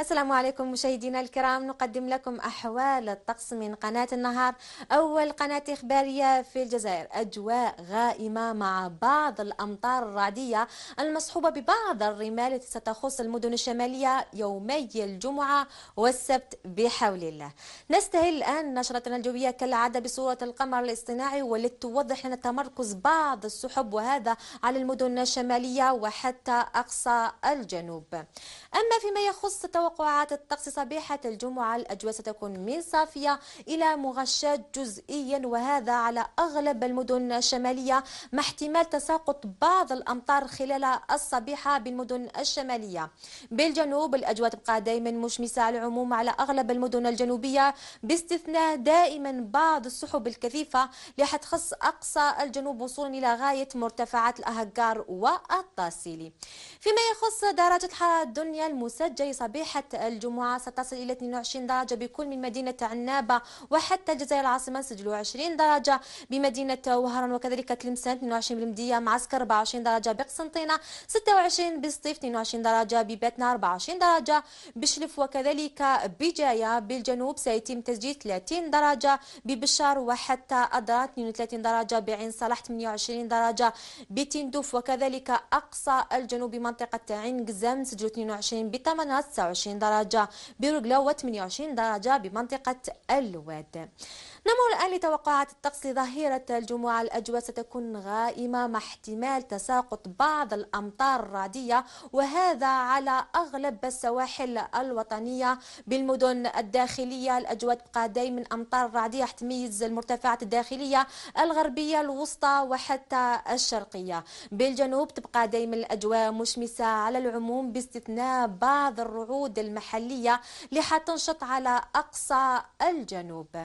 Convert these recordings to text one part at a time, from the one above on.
السلام عليكم مشاهدينا الكرام نقدم لكم أحوال الطقس من قناة النهار أول قناة إخبارية في الجزائر أجواء غائمة مع بعض الأمطار الرعدية المصحوبة ببعض الرمال التي ستخص المدن الشمالية يومي الجمعة والسبت بحول الله نستهل الآن نشرتنا الجوية كالعادة بصورة القمر الاصطناعي ولتوضح لنا تمركز بعض السحب وهذا على المدن الشمالية وحتى أقصى الجنوب أما فيما يخص توقعات الطقس صبيحة الجمعة الأجواء ستكون من صافية إلى مغشاة جزئيا وهذا على أغلب المدن الشمالية مع احتمال تساقط بعض الأمطار خلال الصبيحة بالمدن الشمالية بالجنوب الأجواء تبقى دائما مشمسة على العموم على أغلب المدن الجنوبية باستثناء دائما بعض السحب الكثيفة لحتخص أقصى الجنوب وصولا إلى غاية مرتفعات الأهجار والطاسيلي فيما يخص درجة الحرارة الدنيا المسجل صبيحة رائحة الجمعة ستصل إلى 22 درجة بكل من مدينة عنابة وحتى الجزائر العاصمة سجلوا 20 درجة بمدينة وهران وكذلك تلمسان 22 بالمدية معسكر 24 درجة بقسنطينة 26 بسطيف 22 درجة بباتنا 24 درجة بشلف وكذلك بجاية بالجنوب سيتم تسجيل 30 درجة ببشار وحتى أدرا 32 درجة بعين صلاح 28 درجة بتندوف وكذلك أقصى الجنوب بمنطقة عين قزام سجلوا 22 بتمنى 29 25 درجة برجلة و28 درجة بمنطقة الواد نمر الآن لتوقعات الطقس لظهيرة الجمعة الأجواء ستكون غائمة مع احتمال تساقط بعض الأمطار الرعدية وهذا على أغلب السواحل الوطنية بالمدن الداخلية الأجواء تبقى دائما أمطار رعدية تميز المرتفعات الداخلية الغربية الوسطى وحتى الشرقية بالجنوب تبقى دائما الأجواء مشمسة على العموم باستثناء بعض الرعود الوقود المحلية تنشط على أقصى الجنوب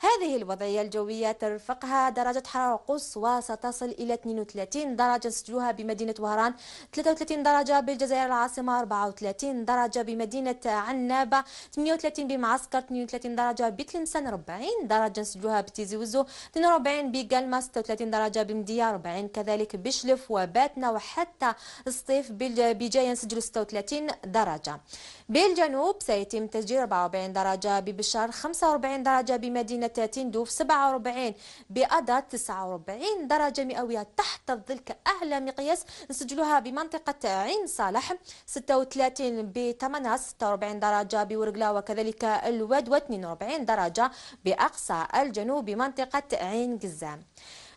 هذه الوضعية الجوية ترفقها درجة حرارة قصوى ستصل إلى 32 درجة سجلوها بمدينة وهران 33 درجة بالجزائر العاصمة 34 درجة بمدينة عنابة 38 بمعسكر 32 درجة بتلمسان 40 درجة سجلوها بتيزي وزو 42 بقلمة 36 درجة بمدية 40 كذلك بشلف وباتنا وحتى الصيف بجاية سجل 36 درجة بالجنوب سيتم تسجيل 44 درجة ببشار 45 درجة بمدينة سنة دوف 47 بأدا 49 درجة مئوية تحت الظل كأعلى مقياس نسجلوها بمنطقة عين صالح 36 بتمناس 46 درجة بورقلا وكذلك الواد و 42 درجة بأقصى الجنوب بمنطقة عين قزام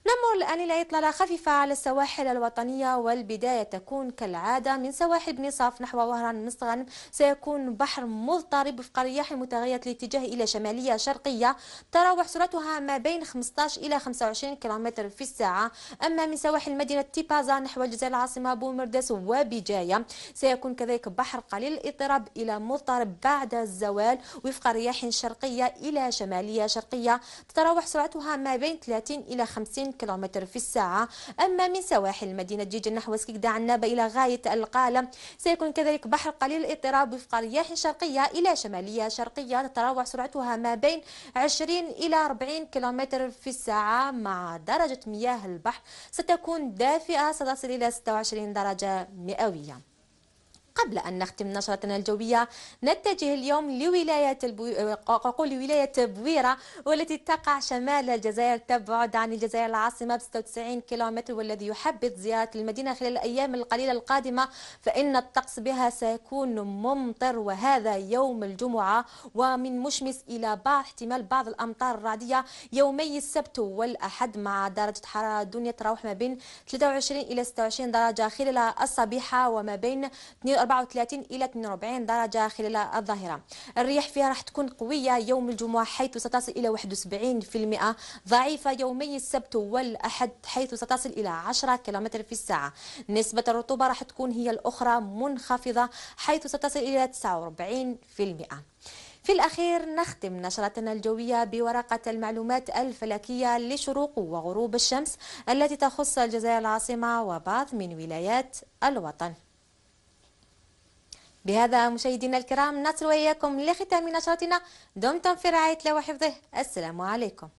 نمر الآن إلى إطلالة خفيفة على السواحل الوطنية والبداية تكون كالعادة من سواحل بن صاف نحو وهران مستغنم سيكون بحر مضطرب وفق رياح متغيرة الاتجاه إلى شمالية شرقية تراوح سرعتها ما بين 15 إلى 25 كيلومتر في الساعة أما من سواحل مدينة تيبازا نحو الجزائر العاصمة بومرداس وبجاية سيكون كذلك بحر قليل الاضطراب إلى مضطرب بعد الزوال وفق رياح شرقية إلى شمالية شرقية تتراوح سرعتها ما بين 30 إلى 50 كيلومتر في الساعة أما من سواحل مدينة جيجا نحو سكيكدا عنابة إلى غاية القالة سيكون كذلك بحر قليل الاضطراب وفق رياح شرقية إلى شمالية شرقية تتراوح سرعتها ما بين 20 إلى 40 كيلومتر في الساعة مع درجة مياه البحر ستكون دافئة ستصل إلى 26 درجة مئوية قبل أن نختم نشرتنا الجوية نتجه اليوم لولاية البو... لولاية ولاية بويرة والتي تقع شمال الجزائر تبعد عن الجزائر العاصمة ب 96 كيلومتر والذي يحبذ زيارة المدينة خلال الأيام القليلة القادمة فإن الطقس بها سيكون ممطر وهذا يوم الجمعة ومن مشمس إلى بعض احتمال بعض الأمطار الرعدية يومي السبت والأحد مع درجة حرارة الدنيا تتراوح ما بين 23 إلى 26 درجة خلال الصبيحة وما بين 42 37 إلى 42 درجة خلال الظهيره الرياح فيها راح تكون قوية يوم الجمعة حيث ستصل إلى 71% ضعيفة يومي السبت والأحد حيث ستصل إلى 10 كيلومتر في الساعة نسبة الرطوبة راح تكون هي الأخرى منخفضة حيث ستصل إلى 49% في الأخير نختم نشرتنا الجوية بورقة المعلومات الفلكية لشروق وغروب الشمس التي تخص الجزائر العاصمة وبعض من ولايات الوطن بهذا مشاهدينا الكرام نصل وإياكم لختام نشرتنا دمتم في رعاية الله وحفظه السلام عليكم